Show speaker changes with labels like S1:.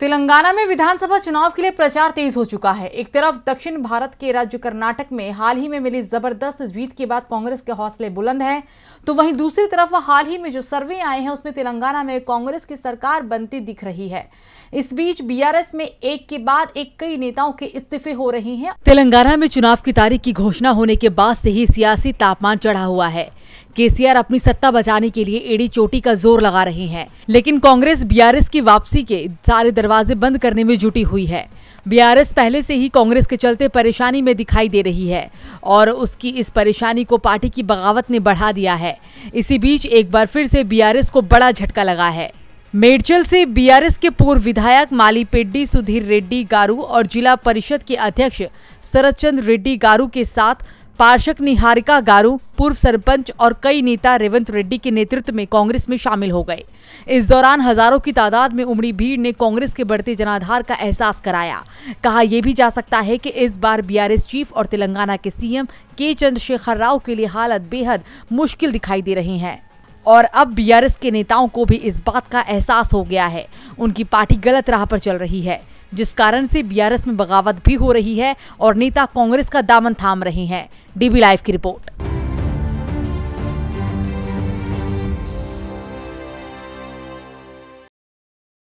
S1: तेलंगाना में विधानसभा चुनाव के लिए प्रचार तेज हो चुका है एक तरफ दक्षिण भारत के राज्य कर्नाटक में हाल ही में मिली जबरदस्त जीत के बाद कांग्रेस के हौसले बुलंद हैं तो वहीं दूसरी तरफ हाल ही में जो सर्वे आए हैं उसमें तेलंगाना में कांग्रेस की सरकार बनती दिख रही है इस बीच बीआरएस में एक के बाद एक कई नेताओं के इस्तीफे हो रहे हैं तेलंगाना में चुनाव की तारीख की घोषणा होने के बाद से ही सियासी तापमान चढ़ा हुआ है केसीआर अपनी सत्ता बचाने के लिए एडी चोटी का जोर लगा रहे हैं लेकिन कांग्रेस बीआरएस की वापसी के सारे दरवाजे बंद करने में जुटी हुई है बीआरएस पहले से ही कांग्रेस के चलते परेशानी में दिखाई दे रही है और उसकी इस परेशानी को पार्टी की बगावत ने बढ़ा दिया है इसी बीच एक बार फिर से बीआरएस को बड़ा झटका लगा है मेडचल से बीआरएस के पूर्व विधायक माली पेड्डी सुधीर रेड्डी गारू और जिला परिषद के अध्यक्ष शरद चंद्र रेड्डी गारू के साथ पार्षद निहारिका गारू पूर्व सरपंच और कई नेता रेवंत रेड्डी के नेतृत्व में कांग्रेस में शामिल हो गए इस दौरान हजारों की तादाद में उमड़ी भीड़ ने कांग्रेस के बढ़ते जनाधार का एहसास कराया कहा यह भी जा सकता है कि इस बार बीआरएस चीफ और तेलंगाना के सीएम के चंद्रशेखर राव के लिए हालत बेहद मुश्किल दिखाई दे रही है और अब बीआरएस के नेताओं को भी इस बात का एहसास हो गया है उनकी पार्टी गलत राह पर चल रही है जिस कारण से बीआरएस में बगावत भी हो रही है और नेता कांग्रेस का दामन थाम रहे हैं डीबी लाइव की रिपोर्ट